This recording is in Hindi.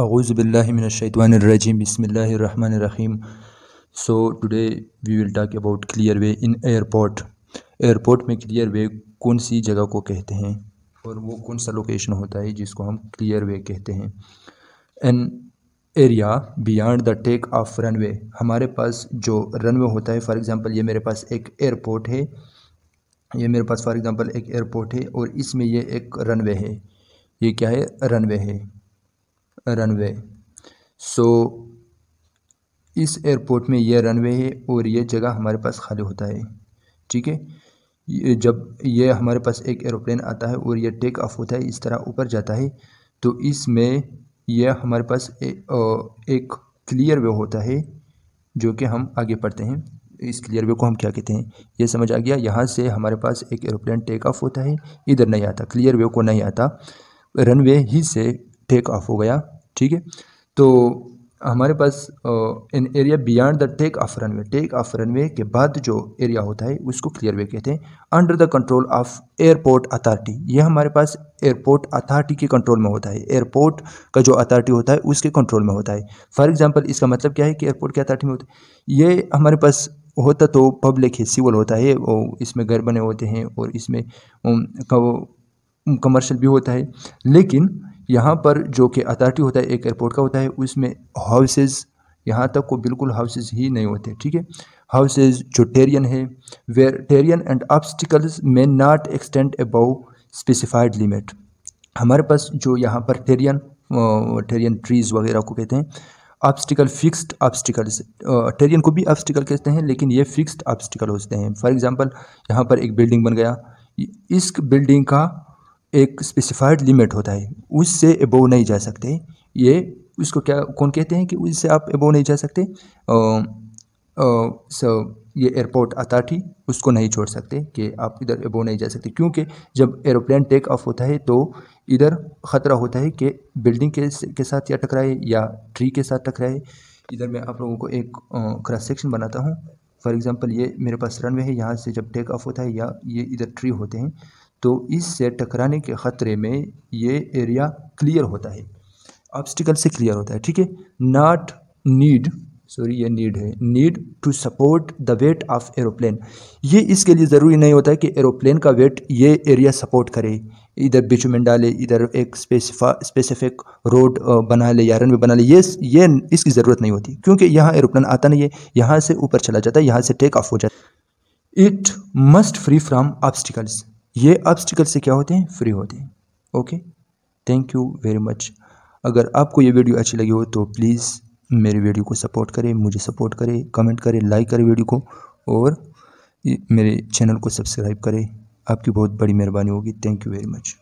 A'udhu Bismillahir Rahmanir Rahim. So today we will talk about clear way in airport. Airport में clear way कौन सी जगह को कहते हैं और वो कौन सा लोकेशन होता है जिसको हम क्लियर वे कहते हैं an area beyond the take off runway हमारे पास जो रनवे होता है फॉर एग्ज़ाम्पल ये मेरे पास एक एयरपोर्ट है ये मेरे पास फॉर एग्ज़ाम्पल एक एयरपोर्ट है और इसमें ये एक रनवे है ये क्या है रनवे है रनवे सो इस एयरपोर्ट में यह रनवे है और यह जगह हमारे पास खाली होता है ठीक है जब यह हमारे पास एक एरोप्लेन आता है और यह टेक ऑफ होता है इस तरह ऊपर जाता है तो इसमें यह हमारे पास ए, एक क्लियर वे होता है जो कि हम आगे पढ़ते हैं इस क्लियर वे को हम क्या कहते हैं ये समझ आ गया यहाँ से हमारे पास एक एरोप्लेन टेक ऑफ होता है इधर नहीं आता क्लियर वे को नहीं आता रनवे ही से टेक ऑफ हो गया ठीक है तो हमारे पास in area beyond the take off runway take off runway के बाद जो एरिया होता है उसको क्लियर वे कहते हैं under the control of airport authority ये हमारे पास एयरपोर्ट अथॉरिटी के कंट्रोल में होता है एयरपोर्ट का जो अथॉरिटी होता है उसके कंट्रोल में होता है फॉर एग्जाम्पल इसका मतलब क्या है कि एयरपोर्ट के अथॉरिटी में होता है ये हमारे पास होता तो पब्लिक है सिविल होता है और इसमें घर बने होते हैं और इसमें कमर्शियल भी होता है लेकिन यहाँ पर जो कि अथॉरिटी होता है एक एयरपोर्ट का होता है उसमें हाउसेज़ यहाँ तक को बिल्कुल हाउसेज ही नहीं होते ठीक है हाउसेज जो टेरियन है where terrain and obstacles may not extend above specified limit हमारे पास जो यहाँ पर टेरियन टेरियन ट्रीज़ वगैरह को कहते हैं ऑब्स्टिकल फिक्स्ड ऑब्स्टिकल्स टेरियन को भी ऑब्स्टिकल कहते हैं लेकिन ये फिक्स्ड ऑब्स्टिकल होते हैं फॉर एग्ज़ाम्पल यहाँ पर एक बिल्डिंग बन गया इस बिल्डिंग का एक स्पेसिफाइड लिमिट होता है उससे एबोव नहीं जा सकते ये उसको क्या कौन कहते हैं कि उससे आप एबोव नहीं जा सकते आ, आ, सो ये एयरपोर्ट अथॉरिटी उसको नहीं छोड़ सकते कि आप इधर एबो नहीं जा सकते क्योंकि जब एरोप्लेन टेक ऑफ होता है तो इधर ख़तरा होता है कि बिल्डिंग के के साथ या टकराए या ट्री के साथ टकराए इधर मैं आप लोगों को एक क्रॉस सेक्शन बनाता हूँ फॉर एग्ज़ाम्पल ये मेरे पास रनवे है यहाँ से जब टेक ऑफ होता है या ये इधर ट्री होते हैं तो इससे टकराने के ख़तरे में ये एरिया क्लियर होता है ऑब्स्टिकल से क्लियर होता है ठीक है नॉट नीड सॉरी ये नीड है need to support the weight of aeroplane ये इसके लिए ज़रूरी नहीं होता है कि एरोप्लेन का वेट ये एरिया सपोर्ट करे इधर बीच में डाले इधर एक स्पेसिफा स्पेसिफिक रोड बना ले या रनवे बना ले ये ये इसकी ज़रूरत नहीं होती क्योंकि यहाँ एरोप्लेन आता नहीं है यहाँ से ऊपर चला जाता है यहाँ से टेक ऑफ हो जाता है it must free from obstacles ये ऑब्स्टिकल से क्या होते हैं फ्री होते हैं okay thank you very much अगर आपको ये वीडियो अच्छी लगी हो तो प्लीज़ मेरे वीडियो को सपोर्ट करें मुझे सपोर्ट करें कमेंट करें लाइक करें वीडियो को और मेरे चैनल को सब्सक्राइब करें आपकी बहुत बड़ी मेहरबानी होगी थैंक यू वेरी मच